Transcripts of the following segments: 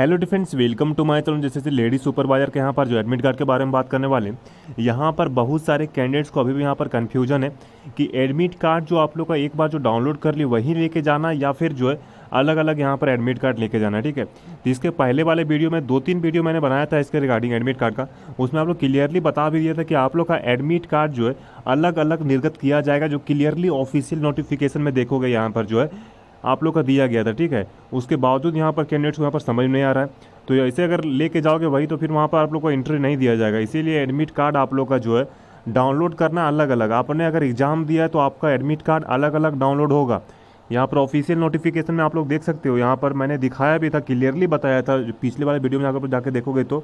hello defence welcome to my channel जैसे ladies supervisor के यहाँ पर जो एडमिट कार्ड के बारे में बात करने वाले यहाँ पर बहुत सारे कैंडिडेट्स को अभी भी यहाँ पर कन्फ्यूजन है कि एडमिट कार्ड जो आप लोग का एक बार जो डाउनलोड कर ली वहीं लेके जाना या फिर जो है अलग अलग यहाँ पर एडमिट कार्ड लेके जाना ठीक है तो इसके पहले वाले वीडियो में दो तीन वीडियो मैंने बनाया था इसके रिगार्डिंग एडमिट कार्ड का उसमें आप लोग क्लियरली बता भी दिया था कि आप लोग का एडमिट कार्ड जो है अलग अलग निर्गत किया जाएगा जो क्लियरली ऑफिशियल नोटिफिकेशन में देखोगे यहाँ पर जो है आप लोग का दिया गया था ठीक है उसके बावजूद यहाँ पर कैंडिडेट्स को यहाँ पर समझ नहीं आ रहा है तो ऐसे अगर लेके जाओगे वही तो फिर वहाँ पर आप लोग को एंट्री नहीं दिया जाएगा इसीलिए एडमिट कार्ड आप लोग का जो है डाउनलोड करना अलग अलग आपने अगर एग्ज़ाम दिया है तो आपका एडमिट कार्ड अलग अलग डाउनलोड होगा यहाँ पर ऑफिशियल नोटिफिकेशन में आप लोग देख सकते हो यहाँ पर मैंने दिखाया भी था क्लियरली बताया था पिछले वाले वीडियो में अगर जाके देखोगे तो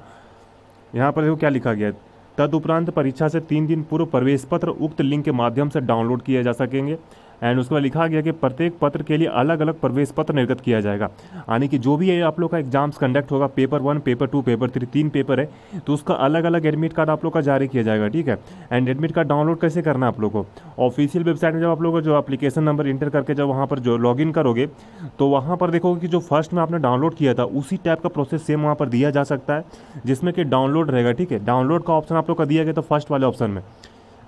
यहाँ पर देखो क्या लिखा गया है तदुपरांत परीक्षा से तीन दिन पूर्व प्रवेश पत्र उक्त लिंक के माध्यम से डाउनलोड किए जा सकेंगे एंड उसके बाद लिखा गया कि प्रत्येक पत्र के लिए अलग अलग प्रवेश पत्र निर्गत किया जाएगा यानी कि जो भी आप लोग का एग्जाम्स कंडक्ट होगा paper one paper two paper three तीन पेपर है तो उसका अलग अलग एडमिट कार्ड आप लोग का जारी किया जाएगा ठीक है एंड एडमिट कार्ड डाउनलोड कैसे करना है आप लोग को ऑफिशियल वेबसाइट में जब आप लोग जो अपलीकेशन नंबर इंटर करके जब वहाँ पर जो लॉग करोगे तो वहाँ पर देखोगे कि जो फर्स्ट में आपने डाउनलोड किया था उसी टाइप का प्रोसेस सेम वहाँ पर दिया जा सकता है जिसमें कि डाउनलोड रहेगा ठीक है डाउनलोड का ऑप्शन आप लोग का दिया गया था फर्स्ट वाले ऑप्शन में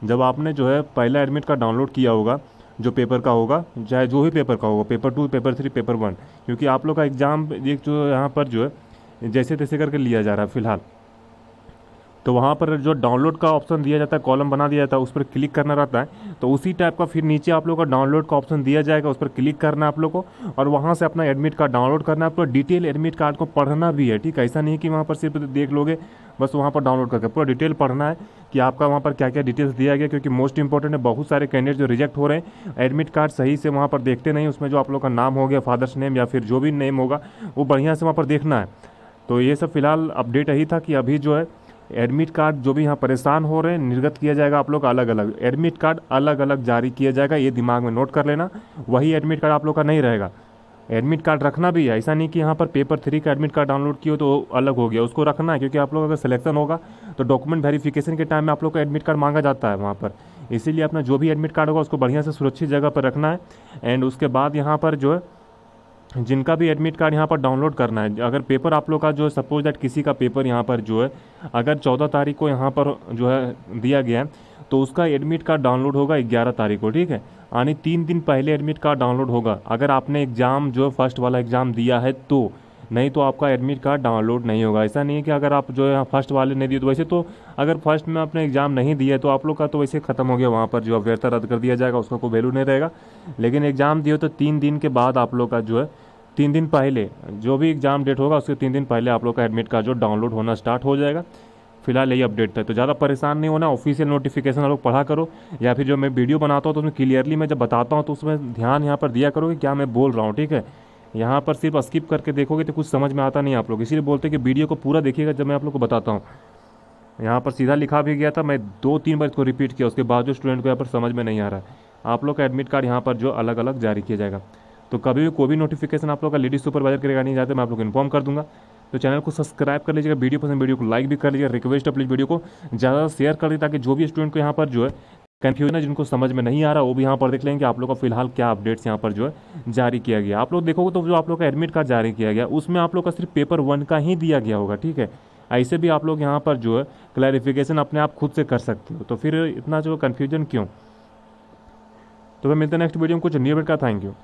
जब आपने जो है पहला एडमिट कार्ड डाउनलोड किया होगा जो पेपर का होगा चाहे जो भी पेपर का होगा paper two paper three paper one क्योंकि आप लोग का एग्ज़ाम एक जो यहाँ पर जो है जैसे तैसे करके लिया जा रहा है फ़िलहाल तो वहाँ पर जो डाउनलोड का ऑप्शन दिया जाता है कॉलम बना दिया जाता है उस पर क्लिक करना रहता है तो उसी टाइप का फिर नीचे आप लोग का डाउनलोड का ऑप्शन दिया जाएगा उस पर क्लिक करना है आप लोग को और वहाँ से अपना एडमिट कार्ड डाउनलोड करना है आप लोग डिटेल एडमिट कार्ड को पढ़ना भी है ठीक है ऐसा नहीं कि वहाँ पर सिर्फ देख लोगे बस वहाँ पर डाउनलोड करके पूरा डिटेल पढ़ना है कि आपका वहाँ पर क्या क्या डिटेल्स दिया गया क्योंकि मोस्ट इंपॉर्टेंट है बहुत सारे कैंडिडेट जो रिजेक्ट हो रहे हैं एडमिट कार्ड सही से वहाँ पर देखते नहीं उसमें जो आप लोग का नाम हो गया फादर्स नेम या फिर जो भी नेम होगा वो बढ़िया से वहाँ पर देखना है तो ये सब फिलहाल अपडेट यही था कि अभी जो है एडमिट कार्ड जो भी यहाँ परेशान हो रहे हैं निर्गत किया जाएगा आप लोग अलग अलग एडमिट कार्ड अलग अलग जारी किया जाएगा ये दिमाग में नोट कर लेना वही एडमिट कार्ड आप लोग का नहीं रहेगा एडमिट कार्ड रखना भी है ऐसा नहीं कि यहाँ पर पेपर थ्री का एडमिट कार्ड डाउनलोड किया तो अलग हो गया उसको रखना है क्योंकि आप लोग अगर सिलेक्शन होगा तो डॉक्यूमेंट वेरिफिकेशन के टाइम में आप लोग का एडमिट कार्ड मांगा जाता है वहाँ पर इसीलिए अपना जो भी एडमिट कार्ड होगा उसको बढ़िया से सुरक्षित जगह पर रखना है एंड उसके बाद यहाँ पर जो है जिनका भी एडमिट कार्ड यहाँ पर डाउनलोड करना है अगर पेपर आप लोग का जो है सपोज दैट किसी का पेपर यहाँ पर जो है अगर चौदह तारीख को यहाँ पर जो है दिया गया है तो उसका एडमिट कार्ड डाउनलोड होगा ग्यारह तारीख को ठीक है यानी तीन दिन पहले एडमिट कार्ड डाउनलोड होगा अगर आपने एग्ज़ाम जो है फर्स्ट वाला एग्ज़ाम दिया है तो नहीं तो आपका एडमिट कार्ड डाउनलोड नहीं होगा ऐसा नहीं है कि अगर आप जो है फर्स्ट वाले नहीं दिए तो वैसे तो अगर फर्स्ट में आपने एग्ज़ाम नहीं दिया है तो आप लोग का तो वैसे ख़त्म हो गया वहाँ पर जो अभ्यर्थी रद्द कर दिया जाएगा उसका कोई वैल्यू नहीं रहेगा लेकिन एग्ज़ाम दिए तो तीन दिन के बाद आप लोग का जो है तीन दिन पहले जो भी एग्ज़ाम डेट होगा उसके तीन दिन पहले आप लोग का एडमिट कार्ड जो डाउनलोड होना स्टार्ट हो जाएगा फिलहाल यही अपडेट था तो ज़्यादा परेशान नहीं होना ऑफिशियल नोटिफिकेशन आप लोग पढ़ा करो या फिर जो मैं वीडियो बनाता हूँ तो उसमें क्लियरली मैं जब बताता हूँ तो उसमें ध्यान यहाँ पर दिया करो कि क्या मैं बोल रहा हूँ ठीक है यहाँ पर सिर्फ स्किप करके देखोगे तो कुछ समझ में आता नहीं आप लोग इसीलिए बोलते कि वीडियो को पूरा देखिएगा जब मैं आप लोग को बताता हूँ यहाँ पर सीधा लिखा भी गया था मैं दो तीन बार इसको रिपीट किया उसके बाद जो स्टूडेंट को यहाँ पर समझ में नहीं आ रहा है आप लोग का एडमिट कार्ड यहाँ पर जो अलग अलग जारी किया जाएगा तो कभी भी कोई भी नोटिफिकेशन आप लोग का लेडीज सुपरवाइजर करेगा नहीं जाते मैं आप लोग को इन्फॉर्म कर दूंगा तो चैनल को सब्सक्राइब कर लीजिएगा वीडियो पसंद वीडियो को लाइक भी कर लीजिएगा रिक्वेस्ट अपनी वीडियो को ज़्यादा शेयर कर दीजिए ताकि जो भी स्टूडेंट को यहाँ पर जो है कन्फ्यूजन है जिनको समझ में नहीं आ रहा वो भी यहाँ पर देख लेंगे आप लोग का फिलहाल क्या अपडेट्स यहाँ पर जो है जारी किया गया आप लोग देखोगे तो जो आप लोग का एडमिट कार्ड जारी किया गया उसमें आप लोग का सिर्फ पेपर वन का ही दिया गया होगा ठीक है ऐसे भी आप लोग यहाँ पर जो है क्लैरिफिकेशन अपने आप खुद से कर सकते हो तो फिर इतना जो कन्फ्यूजन क्यों तो फिर मिलते हैं नेक्स्ट वीडियो में कुछ न्यू का थैंक यू